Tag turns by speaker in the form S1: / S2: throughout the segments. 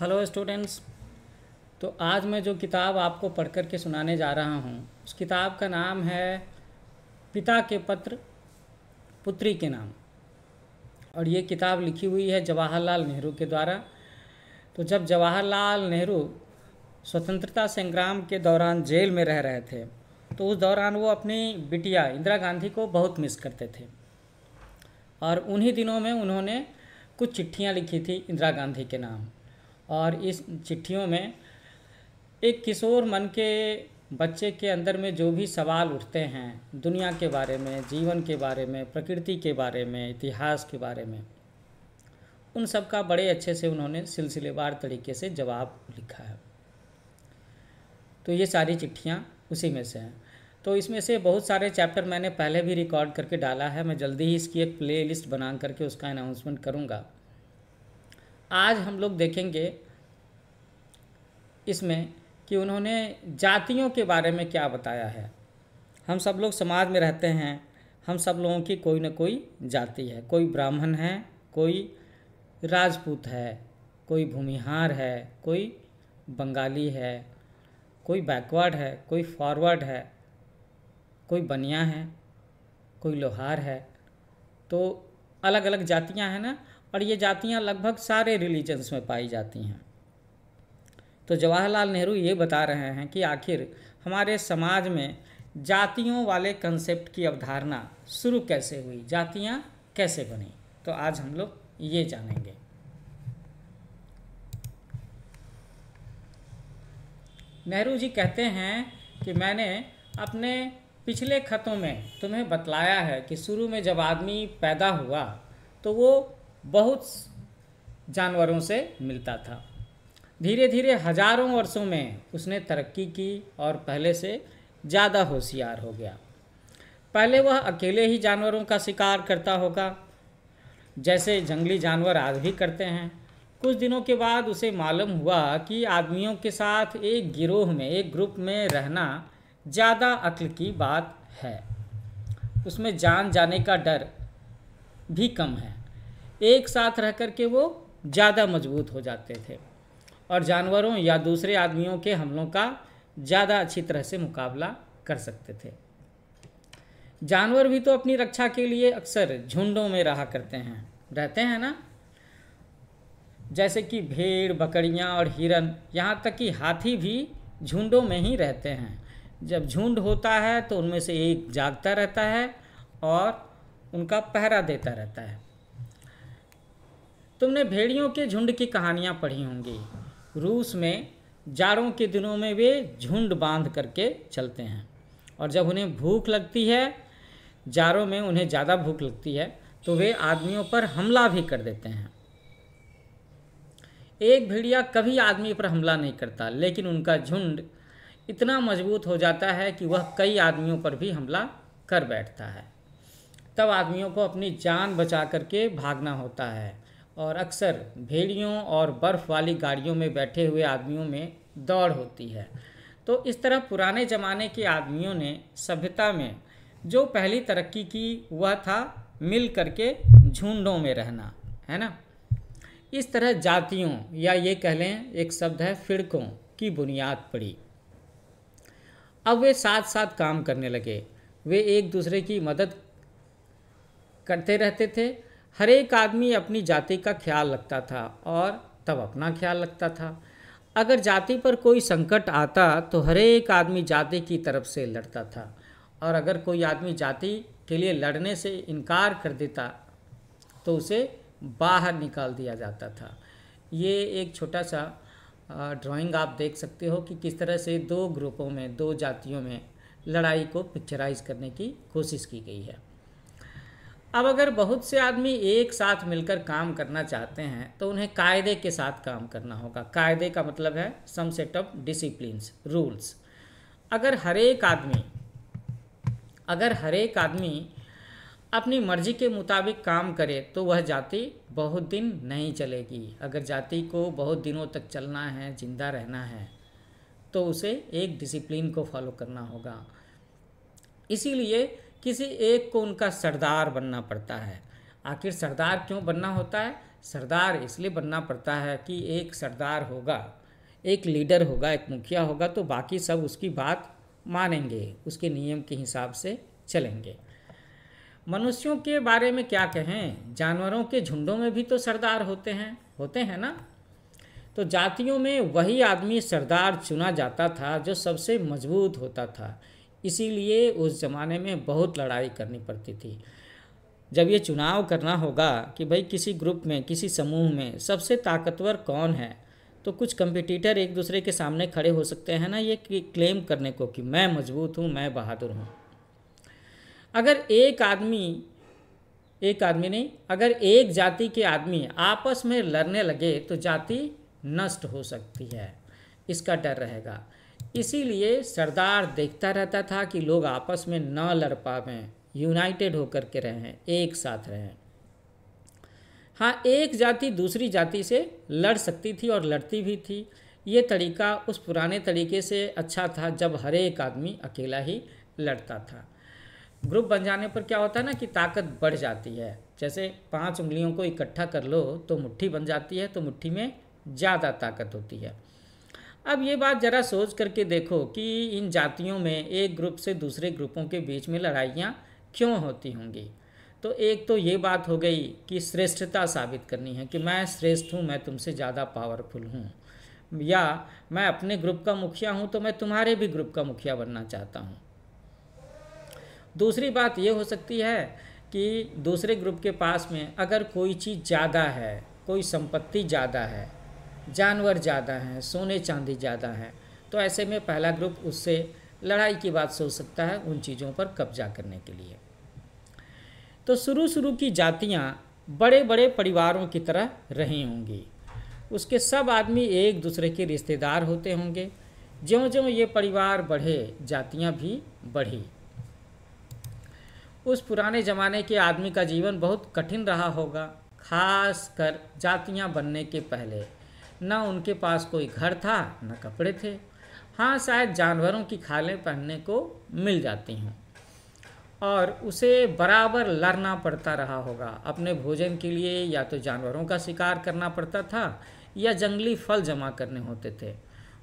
S1: hello students तो आज मैं जो किताब आपको पढ़ कर के सुनाने जा रहा हूँ उस किताब का नाम है पिता के पत्र पुत्री के नाम और ये किताब लिखी हुई है जवाहरलाल नेहरू के द्वारा तो जब जवाहरलाल नेहरू स्वतंत्रता संग्राम के दौरान जेल में रह रहे थे तो उस दौरान वो अपनी बिटिया इंदिरा गांधी को बहुत मिस करते थे और उन्हीं दिनों में उन्होंने कुछ चिट्ठियाँ लिखी थी इंदिरा गांधी के नाम और इस चिट्ठियों में एक किशोर मन के बच्चे के अंदर में जो भी सवाल उठते हैं दुनिया के बारे में जीवन के बारे में प्रकृति के बारे में इतिहास के बारे में उन सब का बड़े अच्छे से उन्होंने सिलसिलेवार तरीके से जवाब लिखा है तो ये सारी चिट्ठियाँ उसी में से हैं तो इसमें से बहुत सारे चैप्टर मैंने पहले भी रिकॉर्ड करके डाला है मैं जल्दी ही इसकी एक प्लेलिस्ट बना करके उसका अनाउंसमेंट करूँगा आज हम लोग देखेंगे इसमें कि उन्होंने जातियों के बारे में क्या बताया है हम सब लोग समाज में रहते हैं हम सब लोगों की कोई ना कोई जाति है कोई ब्राह्मण है कोई राजपूत है कोई भूमिहार है कोई बंगाली है कोई बैकवर्ड है कोई फॉरवर्ड है कोई बनिया है कोई लोहार है तो अलग अलग जातियां हैं ना और ये जातियाँ लगभग सारे रिलीजन्स में पाई जाती हैं तो जवाहरलाल नेहरू ये बता रहे हैं कि आखिर हमारे समाज में जातियों वाले कंसेप्ट की अवधारणा शुरू कैसे हुई जातियाँ कैसे बनी तो आज हम लोग ये जानेंगे नेहरू जी कहते हैं कि मैंने अपने पिछले खतों में तुम्हें बतलाया है कि शुरू में जब आदमी पैदा हुआ तो वो बहुत जानवरों से मिलता था धीरे धीरे हजारों वर्षों में उसने तरक्की की और पहले से ज़्यादा होशियार हो गया पहले वह अकेले ही जानवरों का शिकार करता होगा जैसे जंगली जानवर आज भी करते हैं कुछ दिनों के बाद उसे मालूम हुआ कि आदमियों के साथ एक गिरोह में एक ग्रुप में रहना ज़्यादा अक्ल की बात है उसमें जान जाने का डर भी कम है एक साथ रह कर के वो ज़्यादा मजबूत हो जाते थे और जानवरों या दूसरे आदमियों के हमलों का ज़्यादा अच्छी तरह से मुकाबला कर सकते थे जानवर भी तो अपनी रक्षा के लिए अक्सर झुंडों में रहा करते हैं रहते हैं ना जैसे कि भेड़ बकरियाँ और हिरन यहाँ तक कि हाथी भी झुंडों में ही रहते हैं जब झुंड होता है तो उनमें से एक जागता रहता है और उनका पहरा देता रहता है तुमने भेड़ियों के झुंड की कहानियाँ पढ़ी होंगी रूस में जाड़ों के दिनों में वे झुंड बांध करके चलते हैं और जब उन्हें भूख लगती है जाड़ों में उन्हें ज़्यादा भूख लगती है तो वे आदमियों पर हमला भी कर देते हैं एक भेड़िया कभी आदमी पर हमला नहीं करता लेकिन उनका झुंड इतना मजबूत हो जाता है कि वह कई आदमियों पर भी हमला कर बैठता है तब आदमियों को अपनी जान बचा करके भागना होता है और अक्सर भेड़ियों और बर्फ़ वाली गाड़ियों में बैठे हुए आदमियों में दौड़ होती है तो इस तरह पुराने ज़माने के आदमियों ने सभ्यता में जो पहली तरक्की की वह था मिल करके झुंडों में रहना है ना इस तरह जातियों या ये कह लें एक शब्द है फिड़कों की बुनियाद पड़ी अब वे साथ साथ काम करने लगे वे एक दूसरे की मदद करते रहते थे हर एक आदमी अपनी जाति का ख्याल रखता था और तब अपना ख्याल रखता था अगर जाति पर कोई संकट आता तो हर एक आदमी जाति की तरफ से लड़ता था और अगर कोई आदमी जाति के लिए लड़ने से इनकार कर देता तो उसे बाहर निकाल दिया जाता था ये एक छोटा सा ड्राइंग आप देख सकते हो कि किस तरह से दो ग्रुपों में दो जातियों में लड़ाई को पिक्चराइज करने की कोशिश की गई है अब अगर बहुत से आदमी एक साथ मिलकर काम करना चाहते हैं तो उन्हें कायदे के साथ काम करना होगा कायदे का मतलब है some set of disciplines rules अगर हर एक आदमी अगर हर एक आदमी अपनी मर्जी के मुताबिक काम करे तो वह जाति बहुत दिन नहीं चलेगी अगर जाति को बहुत दिनों तक चलना है जिंदा रहना है तो उसे एक डिसिप्लिन को फॉलो करना होगा इसीलिए किसी एक को उनका सरदार बनना पड़ता है आखिर सरदार क्यों बनना होता है सरदार इसलिए बनना पड़ता है कि एक सरदार होगा एक लीडर होगा एक मुखिया होगा तो बाकी सब उसकी बात मानेंगे उसके नियम के हिसाब से चलेंगे मनुष्यों के बारे में क्या कहें जानवरों के झुंडों में भी तो सरदार होते हैं होते हैं ना तो जातियों में वही आदमी सरदार चुना जाता था जो सबसे मजबूत होता था इसीलिए उस ज़माने में बहुत लड़ाई करनी पड़ती थी जब ये चुनाव करना होगा कि भाई किसी ग्रुप में किसी समूह में सबसे ताकतवर कौन है तो कुछ कंपिटिटर एक दूसरे के सामने खड़े हो सकते हैं ना ये क्लेम करने को कि मैं मजबूत हूँ मैं बहादुर हूँ अगर एक आदमी एक आदमी नहीं अगर एक जाति के आदमी आपस में लड़ने लगे तो जाति नष्ट हो सकती है इसका डर रहेगा इसीलिए सरदार देखता रहता था कि लोग आपस में न लड़ पावें यूनाइटेड होकर के रहें एक साथ रहें हाँ एक जाति दूसरी जाति से लड़ सकती थी और लड़ती भी थी ये तरीका उस पुराने तरीके से अच्छा था जब हर एक आदमी अकेला ही लड़ता था ग्रुप बन जाने पर क्या होता है ना कि ताकत बढ़ जाती है जैसे पांच उंगलियों को इकट्ठा कर लो तो मुट्ठी बन जाती है तो मुट्ठी में ज़्यादा ताकत होती है अब ये बात ज़रा सोच करके देखो कि इन जातियों में एक ग्रुप से दूसरे ग्रुपों के बीच में लड़ाइयाँ क्यों होती होंगी तो एक तो ये बात हो गई कि श्रेष्ठता साबित करनी है कि मैं श्रेष्ठ हूँ मैं तुमसे ज़्यादा पावरफुल हूँ या मैं अपने ग्रुप का मुखिया हूँ तो मैं तुम्हारे भी ग्रुप का मुखिया बनना चाहता हूँ दूसरी बात ये हो सकती है कि दूसरे ग्रुप के पास में अगर कोई चीज़ ज़्यादा है कोई संपत्ति ज़्यादा है जानवर ज़्यादा हैं सोने चांदी ज़्यादा हैं तो ऐसे में पहला ग्रुप उससे लड़ाई की बात सोच सकता है उन चीज़ों पर कब्जा करने के लिए तो शुरू शुरू की जातियाँ बड़े बड़े परिवारों की तरह रही होंगी उसके सब आदमी एक दूसरे के रिश्तेदार होते होंगे ज्यों ज्यों ये परिवार बढ़े जातियाँ भी बढ़ी उस पुराने ज़माने के आदमी का जीवन बहुत कठिन रहा होगा खास कर जातियाँ बनने के पहले ना उनके पास कोई घर था ना कपड़े थे हाँ शायद जानवरों की खालें पहनने को मिल जाती हैं और उसे बराबर लड़ना पड़ता रहा होगा अपने भोजन के लिए या तो जानवरों का शिकार करना पड़ता था या जंगली फल जमा करने होते थे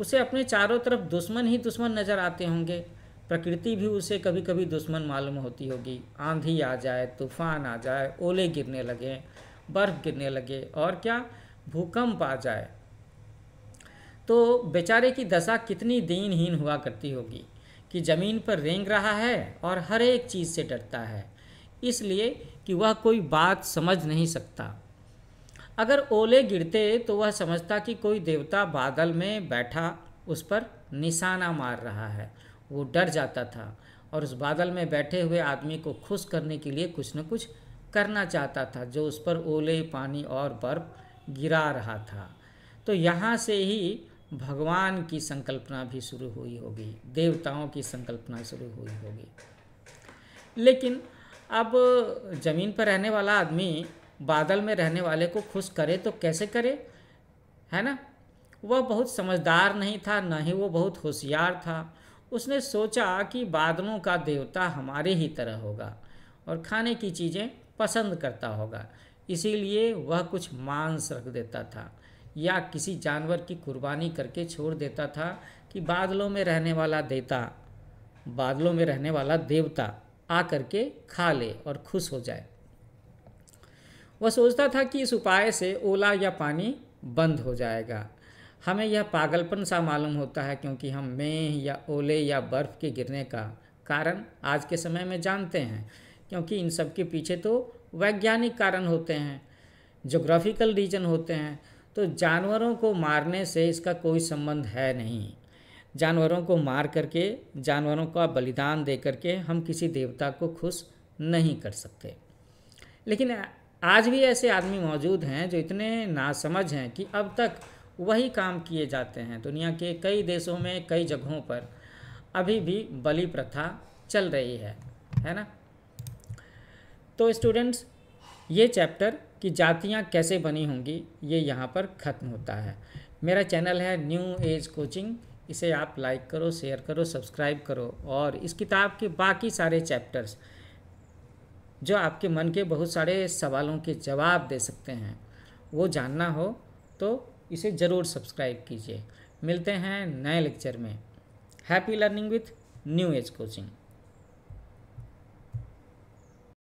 S1: उसे अपने चारों तरफ दुश्मन ही दुश्मन नज़र आते होंगे प्रकृति भी उसे कभी कभी दुश्मन मालूम होती होगी आंधी आ जाए तूफान आ जाए ओले गिरने लगे बर्फ़ गिरने लगे और क्या भूकंप आ जाए तो बेचारे की दशा कितनी दीनहीन हुआ करती होगी कि ज़मीन पर रेंग रहा है और हर एक चीज़ से डरता है इसलिए कि वह कोई बात समझ नहीं सकता अगर ओले गिरते तो वह समझता कि कोई देवता बादल में बैठा उस पर निशाना मार रहा है वो डर जाता था और उस बादल में बैठे हुए आदमी को खुश करने के लिए कुछ न कुछ करना चाहता था जो उस पर ओले पानी और बर्फ़ गिरा रहा था तो यहाँ से ही भगवान की संकल्पना भी शुरू हुई होगी देवताओं की संकल्पना शुरू हुई होगी लेकिन अब ज़मीन पर रहने वाला आदमी बादल में रहने वाले को खुश करे तो कैसे करे है ना वह बहुत समझदार नहीं था ना ही वो बहुत होशियार था उसने सोचा कि बादलों का देवता हमारे ही तरह होगा और खाने की चीज़ें पसंद करता होगा इसीलिए वह कुछ मांस रख देता था या किसी जानवर की कुर्बानी करके छोड़ देता था कि बादलों में रहने वाला देता बादलों में रहने वाला देवता आ करके खा ले और खुश हो जाए वह सोचता था कि इस उपाय से ओला या पानी बंद हो जाएगा हमें यह पागलपन सा मालूम होता है क्योंकि हम मेह या ओले या बर्फ़ के गिरने का कारण आज के समय में जानते हैं क्योंकि इन सब के पीछे तो वैज्ञानिक कारण होते हैं जोग्राफिकल रीजन होते हैं तो जानवरों को मारने से इसका कोई संबंध है नहीं जानवरों को मार करके जानवरों का बलिदान दे करके हम किसी देवता को खुश नहीं कर सकते लेकिन आज भी ऐसे आदमी मौजूद हैं जो इतने नासमझ हैं कि अब तक वही काम किए जाते हैं दुनिया के कई देशों में कई जगहों पर अभी भी बलि प्रथा चल रही है है ना तो स्टूडेंट्स ये चैप्टर कि जातियाँ कैसे बनी होंगी ये यहाँ पर ख़त्म होता है मेरा चैनल है न्यू एज कोचिंग इसे आप लाइक करो शेयर करो सब्सक्राइब करो और इस किताब के बाकी सारे चैप्टर्स जो आपके मन के बहुत सारे सवालों के जवाब दे सकते हैं वो जानना हो तो इसे ज़रूर सब्सक्राइब कीजिए मिलते हैं नए लेक्चर में happy learning with new age coaching